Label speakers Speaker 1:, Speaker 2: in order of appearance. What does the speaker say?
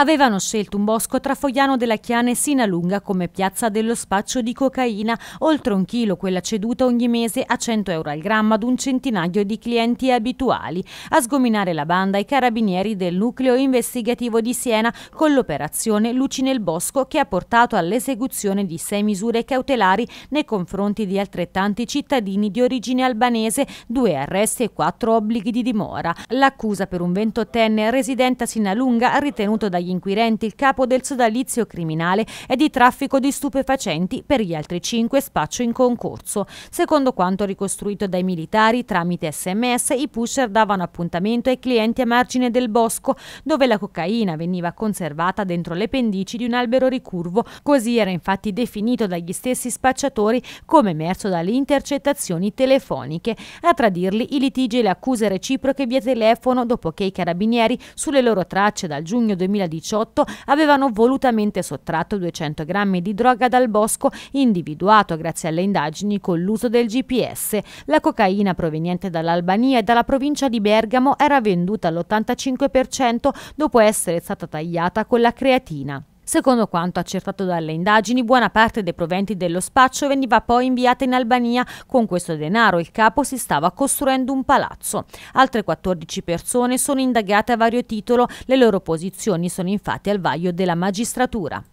Speaker 1: Avevano scelto un bosco tra Fogliano della Chiane e Sinalunga come piazza dello spaccio di cocaina, oltre un chilo quella ceduta ogni mese a 100 euro al grammo ad un centinaio di clienti abituali. A sgominare la banda i carabinieri del nucleo investigativo di Siena con l'operazione Luci nel Bosco che ha portato all'esecuzione di sei misure cautelari nei confronti di altrettanti cittadini di origine albanese, due arresti e quattro obblighi di dimora. L'accusa per un ventottenne residente a Sinalunga ritenuto dagli agli inquirenti il capo del sodalizio criminale e di traffico di stupefacenti, per gli altri cinque spaccio in concorso. Secondo quanto ricostruito dai militari tramite sms, i pusher davano appuntamento ai clienti a margine del bosco, dove la cocaina veniva conservata dentro le pendici di un albero ricurvo, così era infatti definito dagli stessi spacciatori come emerso dalle intercettazioni telefoniche. A tradirli i litigi e le accuse reciproche via telefono dopo che i carabinieri sulle loro tracce dal giugno 2018 2018 avevano volutamente sottratto 200 grammi di droga dal bosco individuato grazie alle indagini con l'uso del GPS. La cocaina proveniente dall'Albania e dalla provincia di Bergamo era venduta all'85% dopo essere stata tagliata con la creatina. Secondo quanto accertato dalle indagini, buona parte dei proventi dello spaccio veniva poi inviata in Albania. Con questo denaro il capo si stava costruendo un palazzo. Altre 14 persone sono indagate a vario titolo, le loro posizioni sono infatti al vaglio della magistratura.